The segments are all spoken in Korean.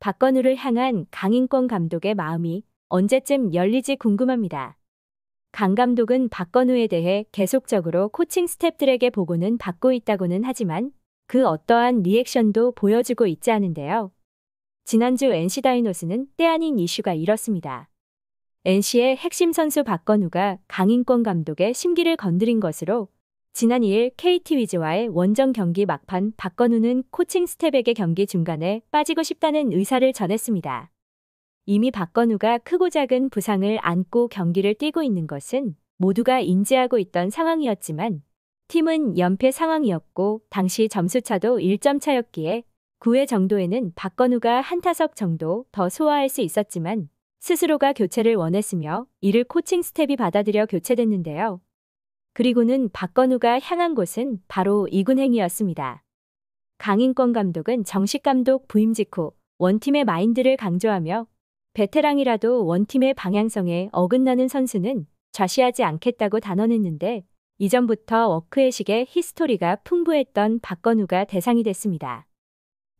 박건우를 향한 강인권 감독의 마음이 언제쯤 열리지 궁금합니다. 강 감독은 박건우에 대해 계속적으로 코칭 스탭들에게 보고는 받고 있다고는 하지만 그 어떠한 리액션도 보여주고 있지 않은데요. 지난주 NC 다이노스는 때 아닌 이슈가 이렇습니다. NC의 핵심 선수 박건우가 강인권 감독의 심기를 건드린 것으로 지난 2일 KT 위즈와의 원정 경기 막판 박건우는 코칭 스텝에게 경기 중간에 빠지고 싶다는 의사를 전했습니다. 이미 박건우가 크고 작은 부상을 안고 경기를 뛰고 있는 것은 모두가 인지하고 있던 상황이었지만 팀은 연패 상황이었고 당시 점수차도 1점 차였기에 9회 정도에는 박건우가 한 타석 정도 더 소화할 수 있었지만 스스로가 교체를 원했으며 이를 코칭 스텝이 받아들여 교체됐는데요. 그리고는 박건우가 향한 곳은 바로 이군행이었습니다. 강인권 감독은 정식 감독 부임 직후 원팀의 마인드를 강조하며 베테랑이라도 원팀의 방향성에 어긋나는 선수는 좌시하지 않겠다고 단언했는데 이전부터 워크의식의 히스토리가 풍부했던 박건우가 대상이 됐습니다.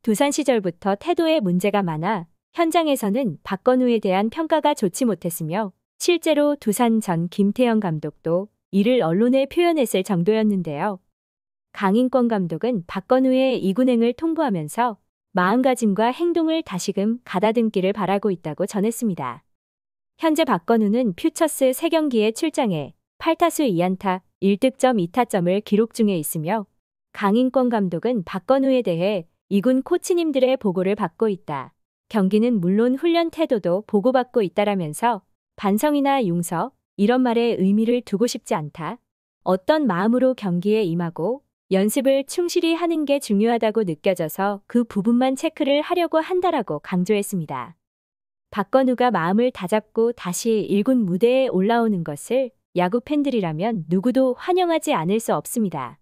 두산 시절부터 태도에 문제가 많아 현장에서는 박건우에 대한 평가가 좋지 못했으며 실제로 두산 전 김태형 감독도 이를 언론에 표현했을 정도였는데요. 강인권 감독은 박건우의 이군행을 통보하면서 마음가짐과 행동을 다시금 가다듬기를 바라고 있다고 전했습니다. 현재 박건우는 퓨처스 3경기에 출장해 8타수 2안타 1득점 2타점을 기록 중에 있으며 강인권 감독은 박건우에 대해 이군 코치님들의 보고를 받고 있다. 경기는 물론 훈련 태도도 보고받고 있다라면서 반성이나 용서 이런 말에 의미를 두고 싶지 않다. 어떤 마음으로 경기에 임하고 연습을 충실히 하는 게 중요하다고 느껴져서 그 부분만 체크를 하려고 한다라고 강조했습니다. 박건우가 마음을 다잡고 다시 1군 무대에 올라오는 것을 야구 팬들이라면 누구도 환영하지 않을 수 없습니다.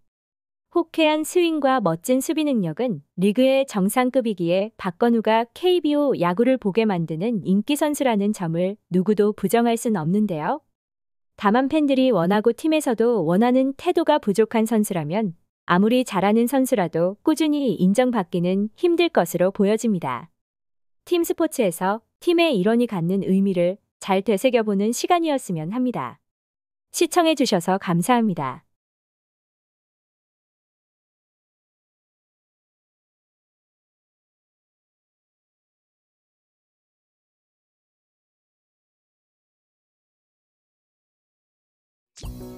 호쾌한 스윙과 멋진 수비 능력은 리그의 정상급이기에 박건우가 KBO 야구를 보게 만드는 인기 선수라는 점을 누구도 부정할 순 없는데요. 다만 팬들이 원하고 팀에서도 원하는 태도가 부족한 선수라면 아무리 잘하는 선수라도 꾸준히 인정받기는 힘들 것으로 보여집니다. 팀 스포츠에서 팀의 일원이 갖는 의미를 잘 되새겨보는 시간이었으면 합니다. 시청해주셔서 감사합니다. you.